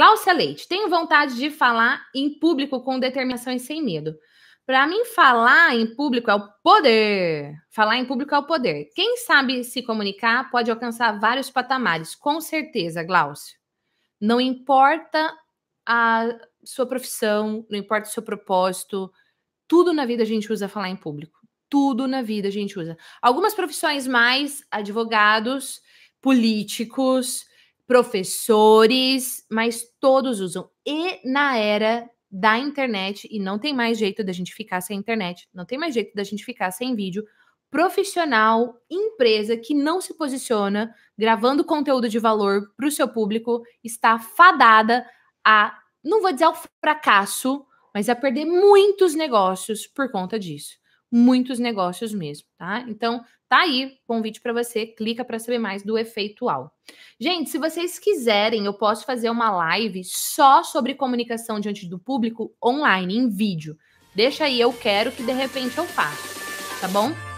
Glaucia Leite, tenho vontade de falar em público com determinação e sem medo. Para mim, falar em público é o poder. Falar em público é o poder. Quem sabe se comunicar pode alcançar vários patamares, com certeza, Glaucio. Não importa a sua profissão, não importa o seu propósito, tudo na vida a gente usa falar em público. Tudo na vida a gente usa. Algumas profissões mais, advogados, políticos, professores, mas todos usam. E na era da internet, e não tem mais jeito da gente ficar sem internet, não tem mais jeito da gente ficar sem vídeo, profissional, empresa que não se posiciona gravando conteúdo de valor para o seu público está fadada a, não vou dizer ao fracasso, mas a perder muitos negócios por conta disso muitos negócios mesmo, tá? Então, tá aí convite para você, clica para saber mais do efeito UAU. Gente, se vocês quiserem, eu posso fazer uma live só sobre comunicação diante do público online, em vídeo. Deixa aí, eu quero que de repente eu faça, tá bom?